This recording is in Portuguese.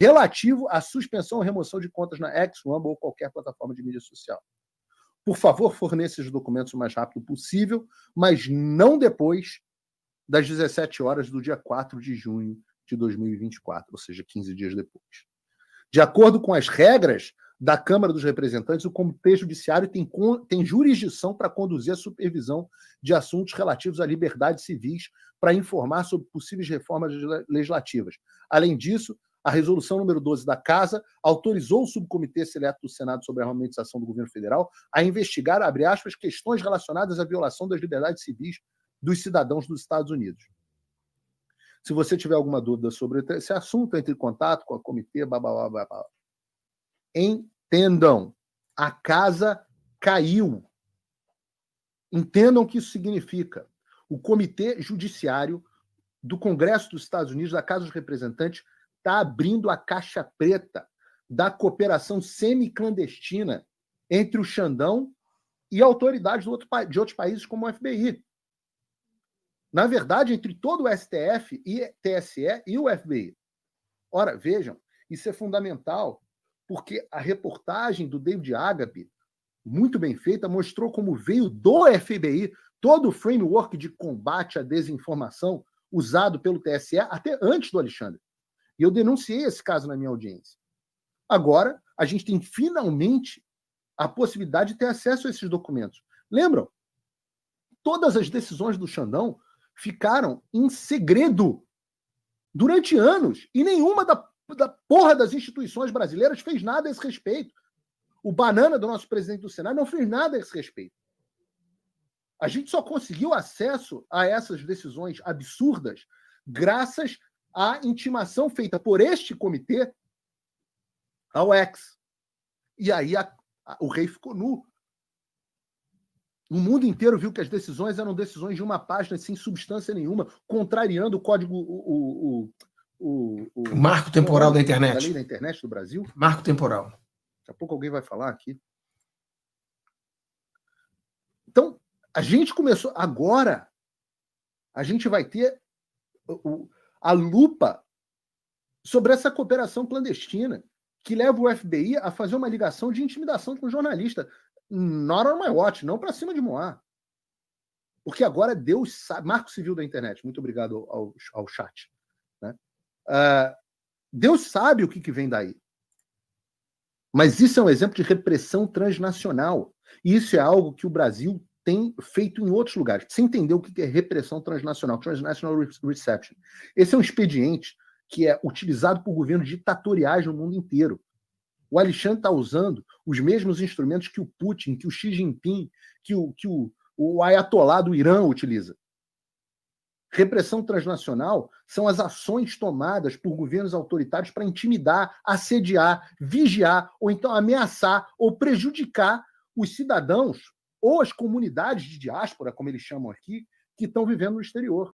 relativo à suspensão ou remoção de contas na X, Rumble ou qualquer plataforma de mídia social. Por favor, forneça os documentos o mais rápido possível, mas não depois das 17 horas do dia 4 de junho de 2024, ou seja, 15 dias depois. De acordo com as regras da Câmara dos Representantes, o Comitê Judiciário tem, tem jurisdição para conduzir a supervisão de assuntos relativos à liberdade civis para informar sobre possíveis reformas legislativas. Além disso, a resolução número 12 da Casa autorizou o subcomitê seleto do Senado sobre a armamentização do governo federal a investigar, abre aspas, questões relacionadas à violação das liberdades civis dos cidadãos dos Estados Unidos. Se você tiver alguma dúvida sobre esse assunto, entre em contato com o comitê, babá, babá. Entendam, a casa caiu. Entendam o que isso significa. O Comitê Judiciário do Congresso dos Estados Unidos, da Casa dos Representantes, está abrindo a caixa preta da cooperação semi-clandestina entre o Xandão e autoridades de outros países, como o FBI. Na verdade, entre todo o STF e TSE e o FBI. Ora, vejam, isso é fundamental, porque a reportagem do David Agape, muito bem feita, mostrou como veio do FBI todo o framework de combate à desinformação usado pelo TSE até antes do Alexandre. E eu denunciei esse caso na minha audiência. Agora, a gente tem finalmente a possibilidade de ter acesso a esses documentos. Lembram? Todas as decisões do Xandão ficaram em segredo durante anos e nenhuma da, da porra das instituições brasileiras fez nada a esse respeito. O banana do nosso presidente do Senado não fez nada a esse respeito. A gente só conseguiu acesso a essas decisões absurdas graças a intimação feita por este comitê ao ex. E aí a, a, o rei ficou nu. O mundo inteiro viu que as decisões eram decisões de uma página sem substância nenhuma, contrariando o código, o, o, o, o marco temporal da internet. Da lei da internet do Brasil. Marco temporal. Daqui a pouco alguém vai falar aqui. Então, a gente começou. Agora, a gente vai ter o, a lupa sobre essa cooperação clandestina que leva o FBI a fazer uma ligação de intimidação com o jornalista. Not on my watch, não para cima de Moá. Porque agora é Deus sabe. Marco Civil da internet, muito obrigado ao, ao chat. Né? Uh, Deus sabe o que, que vem daí. Mas isso é um exemplo de repressão transnacional. E isso é algo que o Brasil tem feito em outros lugares. Você entendeu o que é repressão transnacional, transnational reception. Esse é um expediente que é utilizado por governos ditatoriais no mundo inteiro. O Alexandre está usando os mesmos instrumentos que o Putin, que o Xi Jinping, que o, que o, o Ayatollah do Irã utiliza. Repressão transnacional são as ações tomadas por governos autoritários para intimidar, assediar, vigiar ou então ameaçar ou prejudicar os cidadãos ou as comunidades de diáspora, como eles chamam aqui, que estão vivendo no exterior.